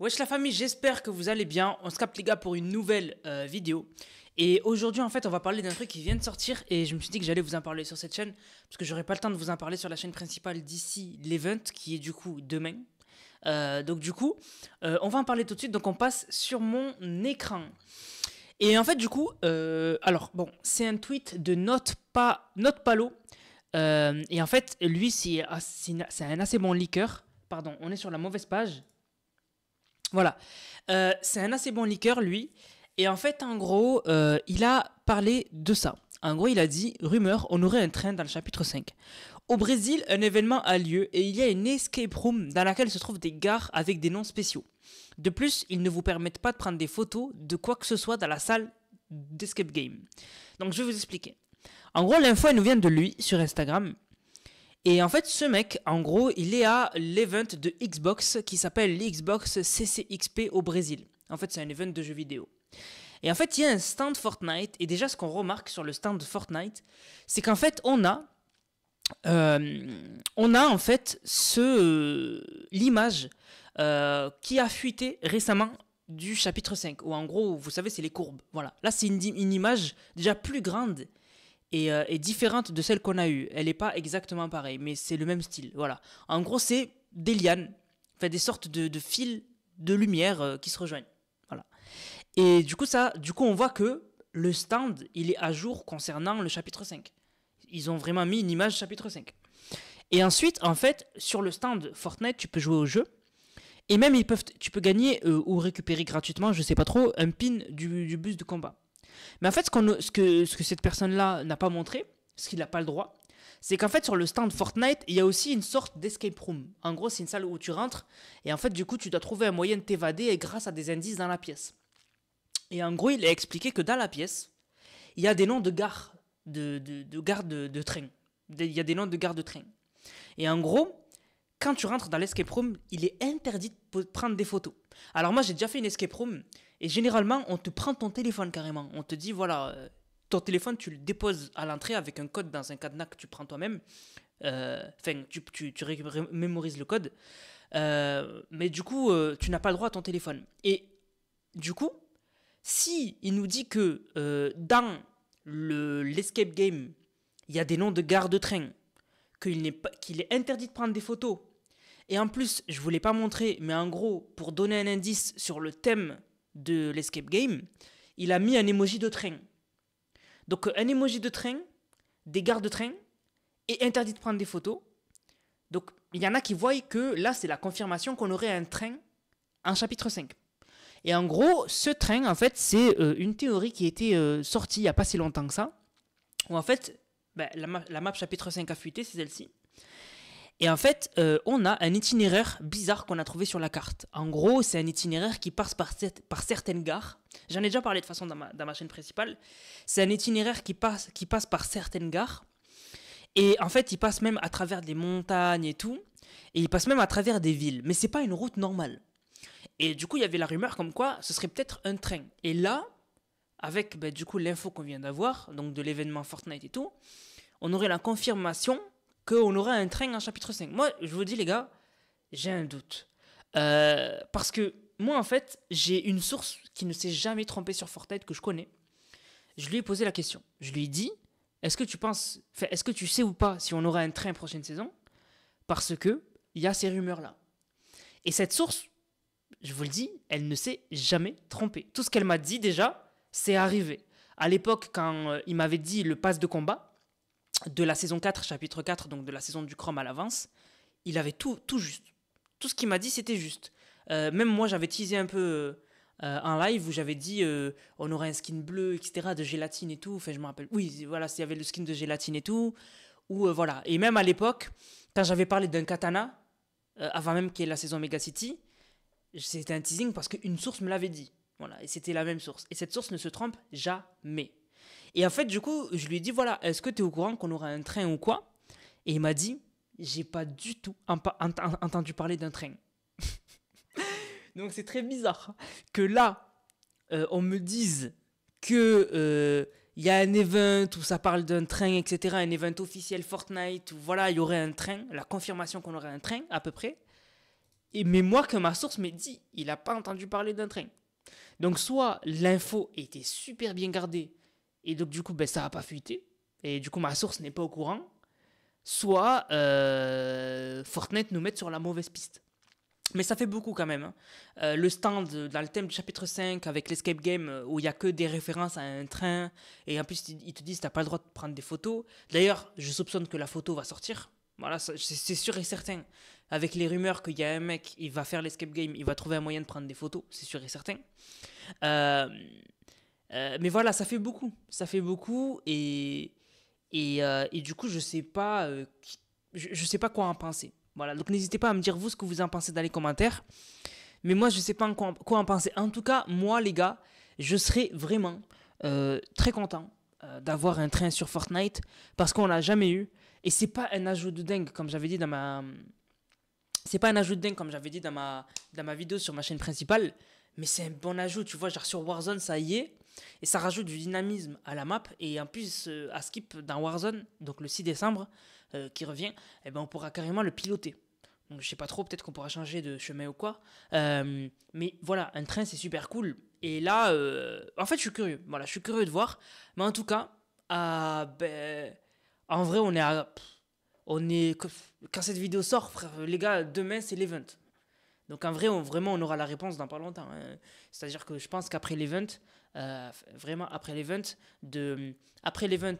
Wesh la famille, j'espère que vous allez bien. On se capte les gars pour une nouvelle euh, vidéo. Et aujourd'hui en fait on va parler d'un truc qui vient de sortir et je me suis dit que j'allais vous en parler sur cette chaîne parce que j'aurais pas le temps de vous en parler sur la chaîne principale d'ici l'event qui est du coup demain. Euh, donc du coup euh, on va en parler tout de suite donc on passe sur mon écran. Et en fait du coup alors bon c'est un tweet de Note, et en fait lui ah, c'est un assez bon leaker. Pardon on est sur la mauvaise page voilà. Euh, c'est un assez bon liqueur, lui. Et en fait, en gros, euh, il a parlé de ça. En gros, il a dit Rumeur, on aurait un train dans le chapitre 5. Au Brésil, un événement a lieu et il y a une escape room dans laquelle se trouvent des gares avec des noms spéciaux. De plus, ils ne vous permettent pas de prendre des photos de quoi que ce soit dans la salle d'escape game. Donc, je vais vous expliquer. En gros, l'info, elle nous vient de lui sur Instagram. Et en fait, ce mec, en gros, il est à l'event de Xbox qui s'appelle l'Xbox CCXP au Brésil. En fait, c'est un event de jeux vidéo. Et en fait, il y a un stand Fortnite. Et déjà, ce qu'on remarque sur le stand Fortnite, c'est qu'en fait, on a, euh, on a en fait ce euh, l'image euh, qui a fuité récemment du chapitre 5, Ou en gros, vous savez, c'est les courbes. Voilà. Là, c'est une, image déjà plus grande est, euh, différente de celle qu'on a eue. Elle n'est pas exactement pareille, mais c'est le même style. Voilà. En gros, c'est des lianes, des sortes de, fils de lumière euh, qui se rejoignent. Voilà. Et du coup, ça, du coup, on voit que le stand, il est à jour concernant le chapitre 5. Ils ont vraiment mis une image chapitre 5. Et ensuite, en fait, sur le stand Fortnite, tu peux jouer au jeu. Et même, ils peuvent, tu peux gagner euh, ou récupérer gratuitement, je sais pas trop, un pin du bus de combat. Mais en fait, ce, que, cette personne-là n'a pas montré, ce qu'il n'a pas le droit, c'est qu'en fait sur le stand Fortnite, il y a aussi une sorte d'escape room. En gros, c'est une salle où tu rentres et en fait du coup tu dois trouver un moyen de t'évader grâce à des indices dans la pièce. Et en gros, il a expliqué que dans la pièce, il y a des noms de gare de, gares de train. Il y a des noms de gares de train. Et en gros, quand tu rentres dans l'escape room, il est interdit de prendre des photos. Alors moi, j'ai déjà fait une escape room et généralement, on te prend ton téléphone carrément. On te dit, voilà, euh, ton téléphone, tu le déposes à l'entrée avec un code dans un cadenas que tu prends toi-même. Euh, enfin, tu, tu, mémorises le code. Euh, mais du coup, tu n'as pas le droit à ton téléphone. Et du coup, si il nous dit que dans l'escape game, il y a des noms de gares de train, qu'il est, interdit de prendre des photos. Et en plus, je ne voulais pas montrer, mais en gros, pour donner un indice sur le thème de l'escape game, il a mis un emoji de train. Donc un emoji de train, des gares de train, et interdit de prendre des photos. Donc il y en a qui voient que là, c'est la confirmation qu'on aurait un train en chapitre 5. Et en gros, ce train, en fait, c'est euh, une théorie qui était été euh, sortie il n'y a pas si longtemps que ça, où en fait, bah, la, la, map chapitre 5 a fuité c'est celle-ci. Et en fait, euh, on a un itinéraire bizarre qu'on a trouvé sur la carte. En gros, c'est un itinéraire qui passe par, cette, par certaines gares. J'en ai déjà parlé de façon dans ma, dans ma chaîne principale. C'est un itinéraire qui passe, qui passe par certaines gares. Et en fait, il passe même à travers des montagnes et tout. Et il passe même à travers des villes. Mais c'est pas une route normale. Et du coup, il y avait la rumeur comme quoi ce serait peut-être un train. Et là, avec ben, du coup l'info qu'on vient d'avoir, donc de l'événement Fortnite et tout, on aurait la confirmation qu'on aurait un train en chapitre 5. Moi, je vous dis les gars, j'ai un doute. Euh, parce que moi, en fait, j'ai une source qui ne s'est jamais trompée sur Fortnite que je connais. Je lui ai posé la question. Je lui ai dit, est-ce que tu penses, est-ce que tu sais ou pas si on aura un train prochaine saison Parce que il y a ces rumeurs là. Et cette source, je vous le dis, elle ne s'est jamais trompée. Tout ce qu'elle m'a dit déjà, c'est arrivé. À l'époque, quand euh, il m'avait dit le pass de combat de la saison 4, chapitre 4, donc de la saison du Chrome à l'avance, il avait tout, tout juste. Tout ce qu'il m'a dit, c'était juste. Euh, même moi, j'avais teasé un peu euh, en live où j'avais dit on aurait un skin bleu, etc., de gélatine et tout. Enfin, je me rappelle. Oui, voilà, il y avait le skin de gélatine et tout. Ou voilà. Et même à l'époque, quand j'avais parlé d'un katana, avant même qu'il y ait la saison Mega City, c'était un teasing parce qu'une source me l'avait dit. Voilà, et c'était la même source. Et cette source ne se trompe jamais. Et en fait, du coup, je lui ai dit, voilà, est-ce que tu es au courant qu'on aura un train ou quoi Et il m'a dit, j'ai pas du tout entendu parler d'un train. Donc c'est très bizarre que là, euh, on me dise que... Euh, il y a un event où ça parle d'un train, etc. Un event officiel Fortnite où voilà, il y aurait un train, la confirmation qu'on aurait un train à peu près. Et mais moi que ma source m'ait dit, il n'a pas entendu parler d'un train. Donc soit l'info était super bien gardée, et donc du coup ben, ça n'a pas fuité, et du coup ma source n'est pas au courant, soit euh, Fortnite nous met sur la mauvaise piste. Mais ça fait beaucoup quand même. Hein. Euh, le stand dans le thème du chapitre 5 avec l'escape game euh, où il n'y a que des références à un train et en plus ils te disent t'as pas le droit de prendre des photos. D'ailleurs je soupçonne que la photo va sortir voilà, c'est sûr et certain. Avec les rumeurs qu'il y a un mec, il va faire l'escape game, il va trouver un moyen de prendre des photos, c'est sûr et certain. Euh, euh, mais voilà, ça fait beaucoup. Ça fait beaucoup et, et, euh, et du coup, je sais pas, je, sais pas quoi en penser. Voilà, donc n'hésitez pas à me dire vous ce que vous en pensez dans les commentaires. Mais moi, je sais pas quoi, en penser. En tout cas, moi, les gars, je serais vraiment très content d'avoir un train sur Fortnite parce qu'on l'a jamais eu. Et c'est pas un ajout de dingue, comme j'avais dit dans ma. C'est pas un ajout de dingue, comme j'avais dit dans ma, dans ma vidéo sur ma chaîne principale, mais c'est un bon ajout, tu vois. Genre sur Warzone, ça y est. Et ça rajoute du dynamisme à la map. Et en plus, euh, à Skip, dans Warzone, donc le 6 décembre, euh, qui revient, eh ben, on pourra carrément le piloter. Donc je sais pas trop, peut-être qu'on pourra changer de chemin ou quoi. Euh, mais voilà, un train, c'est super cool. Et là, en fait, je suis curieux. Voilà, je suis curieux de voir. Mais en tout cas, à. Ben en vrai, on est à. On est. Quand cette vidéo sort, les gars, demain, c'est l'event. Donc en vrai, on, vraiment, on aura la réponse dans pas longtemps. Hein. C'est-à-dire que je pense qu'après l'event, euh, vraiment après l'event, de après l'event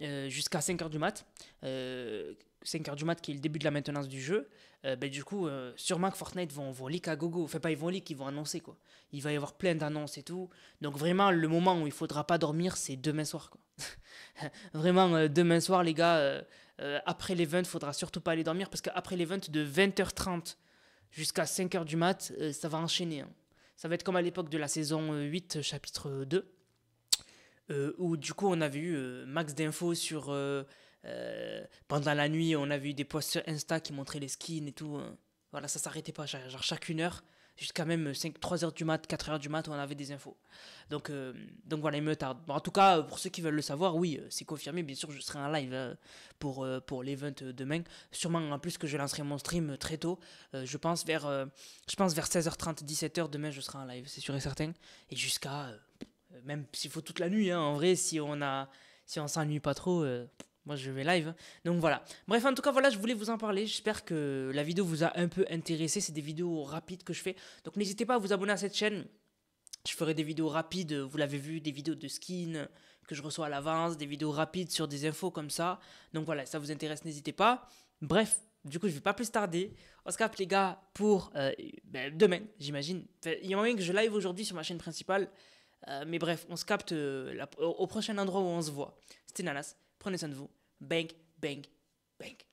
euh, jusqu'à 5h du mat, euh, 5h du mat, qui est le début de la maintenance du jeu, euh, ben, du coup, euh, sûrement que Fortnite vont, vont leak à gogo. Enfin, pas ils vont leak, ils vont annoncer, quoi. Il va y avoir plein d'annonces et tout. Donc, vraiment, le moment où il faudra pas dormir, c'est demain soir, vraiment, euh, demain soir, les gars, euh, après l'event, faudra surtout pas aller dormir, parce qu'après l'event, de 20h30 jusqu'à 5h du mat, ça va enchaîner. Hein. Ça va être comme à l'époque de la saison 8, chapitre 2, où, du coup, on avait eu max d'infos sur euh, pendant la nuit, on avait eu des posts sur Insta qui montraient les skins et tout. Hein. Voilà, ça s'arrêtait pas. Genre, chaque une heure, jusqu'à même 3 heures du mat, 4 heures du mat, on avait des infos. Donc, euh, donc voilà, il me tarde. en tout cas, pour ceux qui veulent le savoir, oui, euh, c'est confirmé. Bien sûr, je serai en live pour, pour l'event demain. Sûrement, en plus, que je lancerai mon stream très tôt. je, pense vers, je pense vers 16h30, 17h. Demain, je serai en live, c'est sûr et certain. Et jusqu'à. même s'il faut toute la nuit, hein, en vrai, si on a si on s'ennuie pas trop moi je vais live. Hein. Donc voilà. Bref, en tout cas, voilà, je voulais vous en parler. J'espère que la vidéo vous a un peu intéressé. C'est des vidéos rapides que je fais. Donc n'hésitez pas à vous abonner à cette chaîne. Je ferai des vidéos rapides, vous l'avez vu, des vidéos de skins que je reçois à l'avance, des vidéos rapides sur des infos comme ça. Donc voilà, si ça vous intéresse, n'hésitez pas. Bref, du coup, je ne vais pas plus tarder. On se capte, les gars, pour euh, ben, demain, j'imagine. il y a moyen que je live aujourd'hui sur ma chaîne principale. Euh, mais bref, on se capte euh, au prochain endroit où on se voit. C'était Nanas. Prenez soin de vous. bank, bank, bank.